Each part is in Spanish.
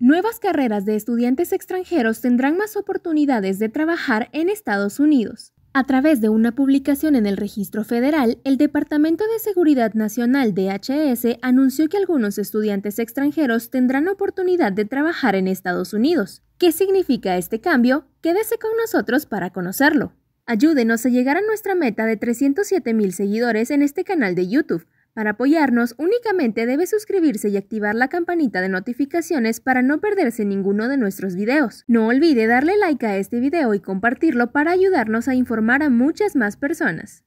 Nuevas carreras de estudiantes extranjeros tendrán más oportunidades de trabajar en Estados Unidos. A través de una publicación en el Registro Federal, el Departamento de Seguridad Nacional DHS anunció que algunos estudiantes extranjeros tendrán oportunidad de trabajar en Estados Unidos. ¿Qué significa este cambio? Quédese con nosotros para conocerlo. Ayúdenos a llegar a nuestra meta de 307 mil seguidores en este canal de YouTube. Para apoyarnos, únicamente debe suscribirse y activar la campanita de notificaciones para no perderse ninguno de nuestros videos. No olvide darle like a este video y compartirlo para ayudarnos a informar a muchas más personas.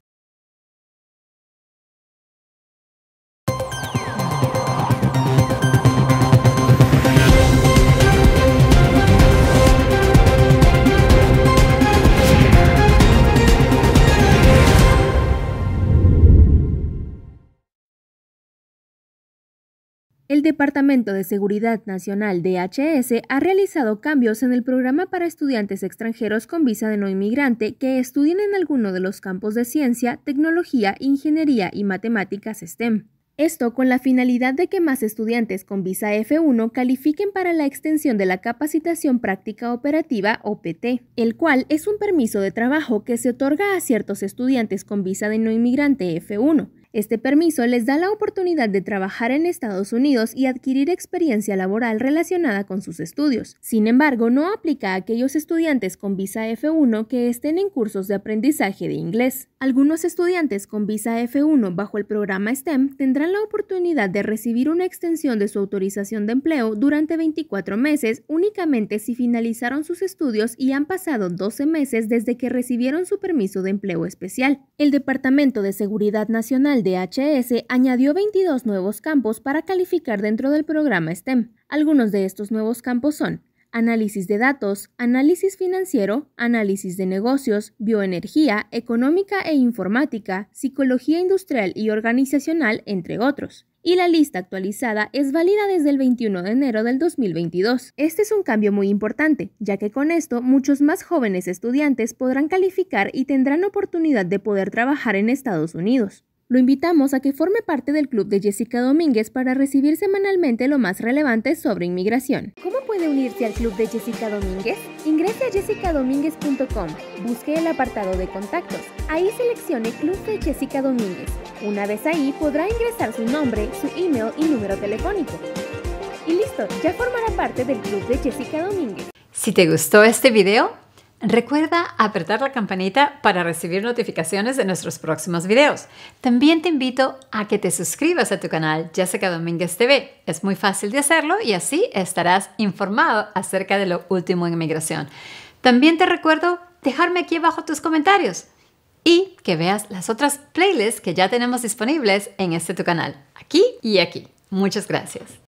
El Departamento de Seguridad Nacional DHS ha realizado cambios en el programa para estudiantes extranjeros con visa de no inmigrante que estudien en alguno de los campos de ciencia, tecnología, ingeniería y matemáticas STEM. Esto con la finalidad de que más estudiantes con visa F1 califiquen para la extensión de la capacitación práctica operativa OPT, el cual es un permiso de trabajo que se otorga a ciertos estudiantes con visa de no inmigrante F1 este permiso les da la oportunidad de trabajar en Estados Unidos y adquirir experiencia laboral relacionada con sus estudios. Sin embargo, no aplica a aquellos estudiantes con visa F1 que estén en cursos de aprendizaje de inglés. Algunos estudiantes con visa F1 bajo el programa STEM tendrán la oportunidad de recibir una extensión de su autorización de empleo durante 24 meses únicamente si finalizaron sus estudios y han pasado 12 meses desde que recibieron su permiso de empleo especial. El Departamento de Seguridad Nacional DHS añadió 22 nuevos campos para calificar dentro del programa STEM. Algunos de estos nuevos campos son análisis de datos, análisis financiero, análisis de negocios, bioenergía, económica e informática, psicología industrial y organizacional, entre otros. Y la lista actualizada es válida desde el 21 de enero del 2022. Este es un cambio muy importante, ya que con esto muchos más jóvenes estudiantes podrán calificar y tendrán oportunidad de poder trabajar en Estados Unidos. Lo invitamos a que forme parte del club de Jessica Domínguez para recibir semanalmente lo más relevante sobre inmigración. ¿Cómo puede unirse al club de Jessica Domínguez? Ingrese a jessicadomínguez.com, busque el apartado de contactos, ahí seleccione Club de Jessica Domínguez. Una vez ahí podrá ingresar su nombre, su email y número telefónico. Y listo, ya formará parte del club de Jessica Domínguez. Si te gustó este video, Recuerda apretar la campanita para recibir notificaciones de nuestros próximos videos. También te invito a que te suscribas a tu canal Jessica Domínguez TV. Es muy fácil de hacerlo y así estarás informado acerca de lo último en inmigración. También te recuerdo dejarme aquí abajo tus comentarios y que veas las otras playlists que ya tenemos disponibles en este tu canal, aquí y aquí. Muchas gracias.